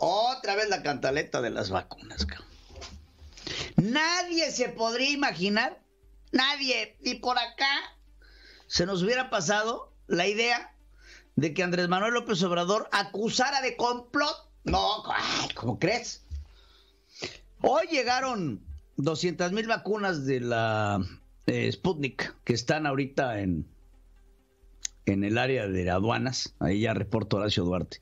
Otra vez la cantaleta de las vacunas, Nadie se podría imaginar, nadie, ni por acá se nos hubiera pasado la idea de que Andrés Manuel López Obrador acusara de complot. No, ¿cómo crees? Hoy llegaron 200 mil vacunas de la eh, Sputnik que están ahorita en, en el área de aduanas. Ahí ya reportó Horacio Duarte.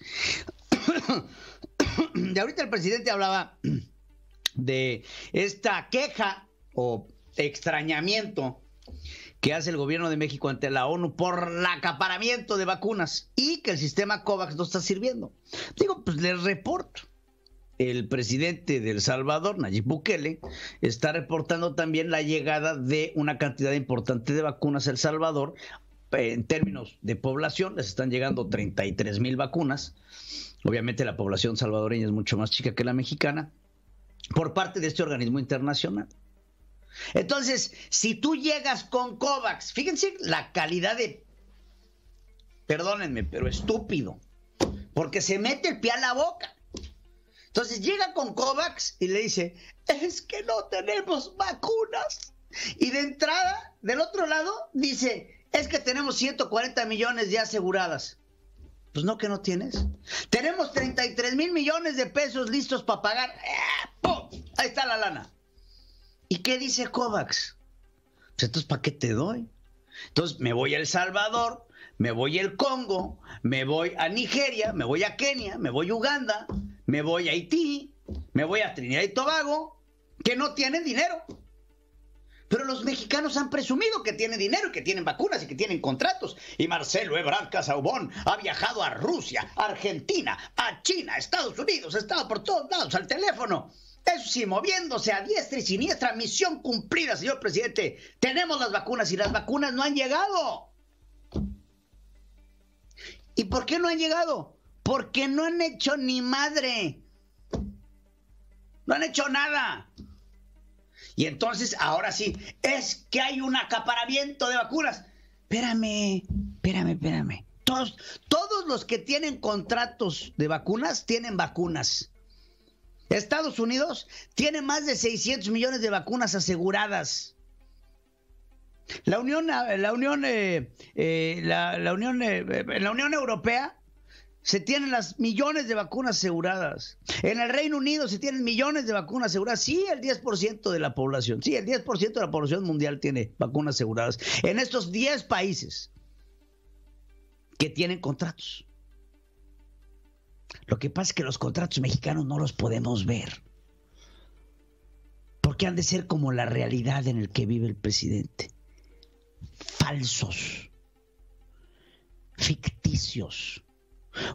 Y ahorita el presidente hablaba de esta queja o extrañamiento que hace el gobierno de México ante la ONU por el acaparamiento de vacunas y que el sistema COVAX no está sirviendo. Digo, pues les reporto. El presidente de El Salvador, Nayib Bukele, está reportando también la llegada de una cantidad importante de vacunas a El Salvador. En términos de población, les están llegando 33 mil vacunas Obviamente la población salvadoreña es mucho más chica que la mexicana por parte de este organismo internacional. Entonces, si tú llegas con COVAX, fíjense la calidad de, perdónenme, pero estúpido, porque se mete el pie a la boca. Entonces llega con COVAX y le dice, es que no tenemos vacunas. Y de entrada, del otro lado, dice, es que tenemos 140 millones ya aseguradas. Pues no que no tienes. Tenemos 33 mil millones de pesos listos para pagar. ¡Eh! ¡Pum! Ahí está la lana. ¿Y qué dice Kovacs? Pues entonces, ¿para qué te doy? Entonces me voy a El Salvador, me voy al Congo, me voy a Nigeria, me voy a Kenia, me voy a Uganda, me voy a Haití, me voy a Trinidad y Tobago, que no tienen dinero. Pero los mexicanos han presumido que tienen dinero que tienen vacunas y que tienen contratos. Y Marcelo Ebrard Casaubón ha viajado a Rusia, Argentina, a China, Estados Unidos, ha estado por todos lados al teléfono. Eso sí, moviéndose a diestra y siniestra, misión cumplida, señor presidente. Tenemos las vacunas y las vacunas no han llegado. ¿Y por qué no han llegado? Porque no han hecho ni madre. No han hecho nada. Y entonces, ahora sí, es que hay un acaparamiento de vacunas. Espérame, espérame, espérame. Todos, todos los que tienen contratos de vacunas tienen vacunas. Estados Unidos tiene más de 600 millones de vacunas aseguradas. La Unión, la Unión, eh, eh, la, la, Unión, eh, la Unión Europea se tienen las millones de vacunas aseguradas. En el Reino Unido se tienen millones de vacunas aseguradas. Sí, el 10% de la población, sí, el 10% de la población mundial tiene vacunas aseguradas. En estos 10 países que tienen contratos. Lo que pasa es que los contratos mexicanos no los podemos ver. Porque han de ser como la realidad en el que vive el presidente. Falsos. Ficticios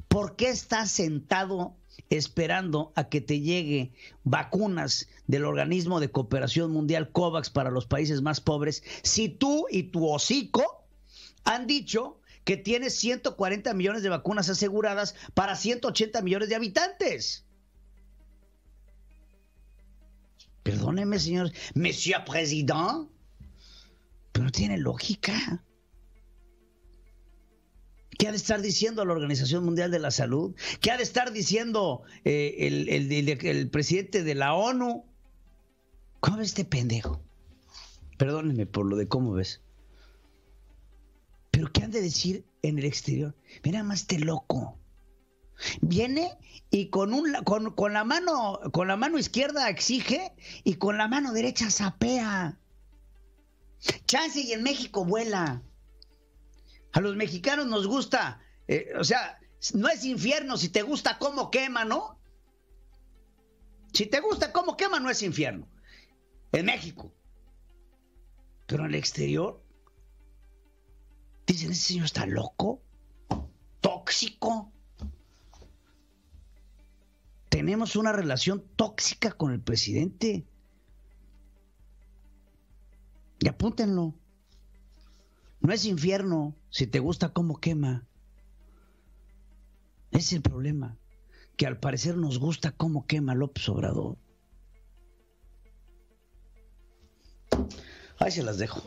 ¿Por qué estás sentado esperando a que te lleguen vacunas del organismo de cooperación mundial COVAX para los países más pobres si tú y tu hocico han dicho que tienes 140 millones de vacunas aseguradas para 180 millones de habitantes? Perdóneme, señor, monsieur president, pero no tiene lógica. ¿Qué ha de estar diciendo la Organización Mundial de la Salud? ¿Qué ha de estar diciendo eh, el, el, presidente de la ONU? ¿Cómo ves este pendejo? Perdónenme por lo de cómo ves. Pero ¿qué han de decir en el exterior? Mira más este loco. Viene y con, un, con, la mano, con la mano izquierda exige y con la mano derecha sapea. Chance y en México vuela a los mexicanos nos gusta, eh, o sea, no es infierno si te gusta cómo quema, ¿no? Si te gusta cómo quema, no es infierno. En México. Pero en el exterior, dicen, ese señor está loco, tóxico. Tenemos una relación tóxica con el presidente. Y apúntenlo. No es infierno si te gusta cómo quema. es el problema, que al parecer nos gusta cómo quema López Obrador. Ahí se las dejo.